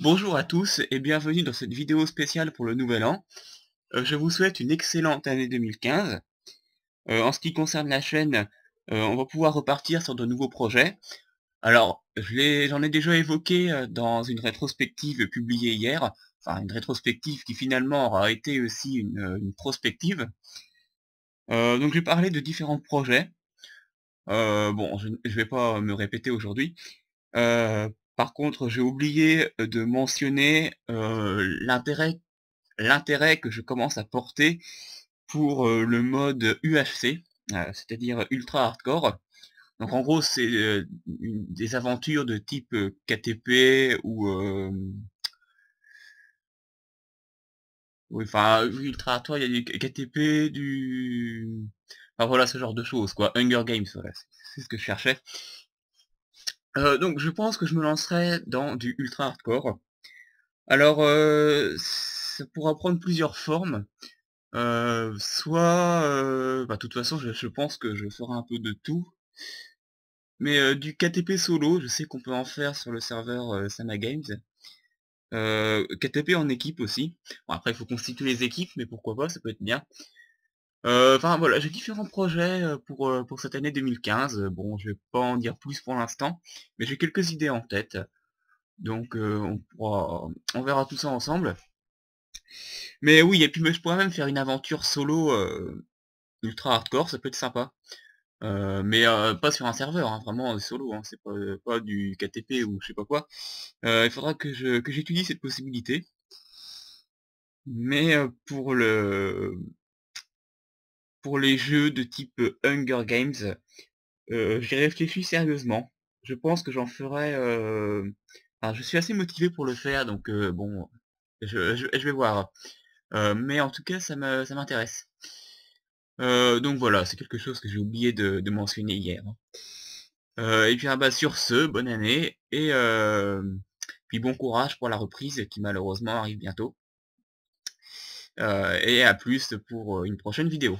Bonjour à tous et bienvenue dans cette vidéo spéciale pour le nouvel an. Euh, je vous souhaite une excellente année 2015. Euh, en ce qui concerne la chaîne, euh, on va pouvoir repartir sur de nouveaux projets. Alors, j'en ai, déjà évoqué dans une rétrospective publiée hier, enfin une rétrospective qui finalement aura été aussi une, prospective. donc j'ai parlé de différents projets. bon, je ne vais pas me répéter aujourd'hui. Par contre, j'ai oublié de mentionner l'intérêt que je commence à porter pour le mode UFC, c'est-à-dire ultra hardcore. Donc en gros, c'est des aventures de type KTP ou oui, enfin ultra hardcore, il y a du KTP, du enfin voilà ce genre de choses quoi, Hunger Games, c'est ce que je cherchais. Euh, donc je pense que je me lancerai dans du ultra hardcore. Alors euh, ça pourra prendre plusieurs formes. Euh, soit, bah, de toute façon je, pense que je ferai un peu de tout. Mais du KTP solo, je sais qu'on peut en faire sur le serveur Sana Games. KTP en équipe aussi. Bon, après il faut constituer les équipes, mais pourquoi pas, ça peut être bien. Euh, enfin voilà, j'ai différents projets euh, pour, euh, pour cette année 2015. Bon, je vais pas en dire plus pour l'instant, mais j'ai quelques idées en tête. Donc on, pourra, on verra tout ça ensemble. Mais oui, et puis je pourrais même faire une aventure solo ultra hardcore, ça peut être sympa. mais pas sur un serveur, hein, vraiment solo, hein, c'est pas, pas, du KTP ou je sais pas quoi. il faudra que je que j'étudie cette possibilité. Mais pour le pour les jeux de type Hunger Games. J'y réfléchis sérieusement. Je pense que j'en ferai... je suis assez motivé pour le faire, donc bon, je, vais voir. mais en tout cas, ça m'intéresse. donc voilà, c'est quelque chose que j'ai oublié de, mentionner hier. Hein. et puis ah bah, sur ce, bonne année, et puis bon courage pour la reprise qui malheureusement arrive bientôt. et à plus pour une prochaine vidéo.